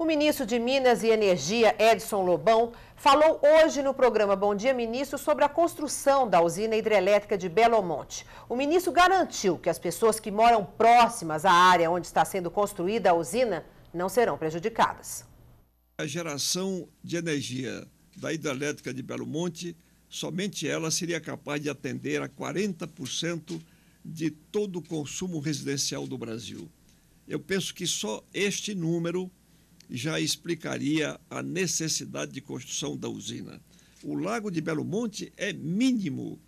O ministro de Minas e Energia, Edson Lobão, falou hoje no programa Bom Dia Ministro sobre a construção da usina hidrelétrica de Belo Monte. O ministro garantiu que as pessoas que moram próximas à área onde está sendo construída a usina não serão prejudicadas. A geração de energia da hidrelétrica de Belo Monte, somente ela seria capaz de atender a 40% de todo o consumo residencial do Brasil. Eu penso que só este número já explicaria a necessidade de construção da usina. O lago de Belo Monte é mínimo,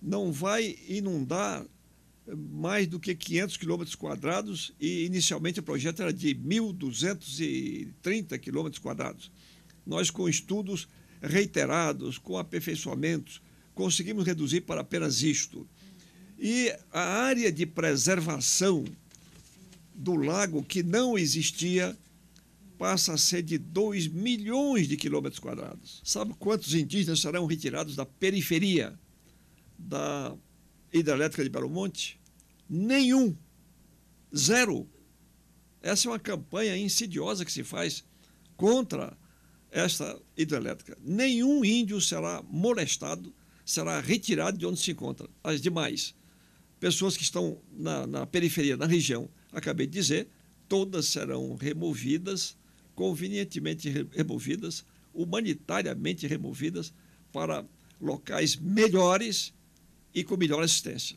não vai inundar eh, mais do que 500 quilômetros quadrados e inicialmente o projeto era de 1.230 quilômetros quadrados. Nós, com estudos reiterados, com aperfeiçoamentos, conseguimos reduzir para apenas isto. E a área de preservação do lago que não existia passa a ser de 2 milhões de quilômetros quadrados. Sabe quantos indígenas serão retirados da periferia da hidrelétrica de Belo Monte? Nenhum. Zero. Essa é uma campanha insidiosa que se faz contra esta hidrelétrica. Nenhum índio será molestado, será retirado de onde se encontra. As demais pessoas que estão na, na periferia, na região, acabei de dizer, todas serão removidas convenientemente removidas, humanitariamente removidas para locais melhores e com melhor assistência.